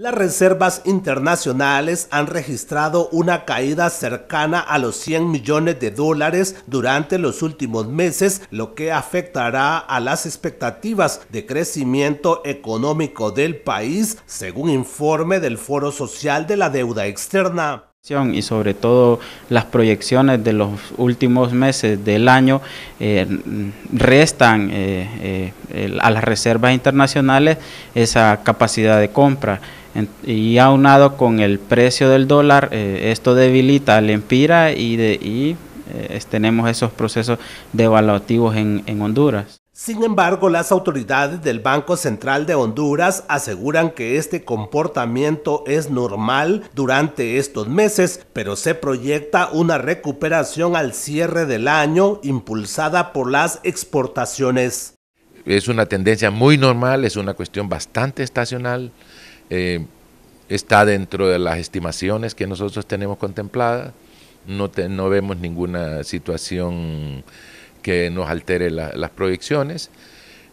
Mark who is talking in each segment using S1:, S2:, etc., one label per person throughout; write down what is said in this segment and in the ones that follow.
S1: Las reservas internacionales han registrado una caída cercana a los 100 millones de dólares durante los últimos meses, lo que afectará a las expectativas de crecimiento económico del país, según
S2: informe del Foro Social de la Deuda Externa y sobre todo las proyecciones de los últimos meses del año eh, restan eh, eh, a las reservas internacionales esa capacidad de compra. y aunado con el precio del dólar, esto debilita al empira y, de, tenemos esos procesos devaluativos en Honduras.
S1: Sin embargo, las autoridades del Banco Central de Honduras aseguran que este comportamiento es normal durante estos meses, pero se proyecta una recuperación al cierre del año impulsada por las exportaciones.
S3: Es una tendencia muy normal, es una cuestión bastante estacional, eh, está dentro de las estimaciones que nosotros tenemos contempladas, no, no vemos ninguna situación que nos altere las proyecciones.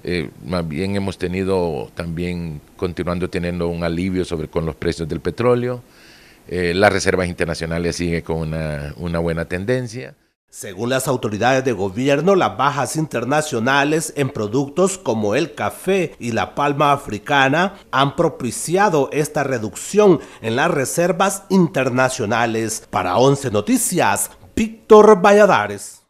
S3: Eh, más bien hemos tenido también, continuando teniendo un alivio sobre con los precios del petróleo. Eh, las reservas internacionales siguen con una, una
S1: buena tendencia. Según las autoridades de gobierno, las bajas internacionales en productos como el café y la palma africana han propiciado esta reducción en las reservas internacionales. Para 11 Noticias, Víctor Valladares.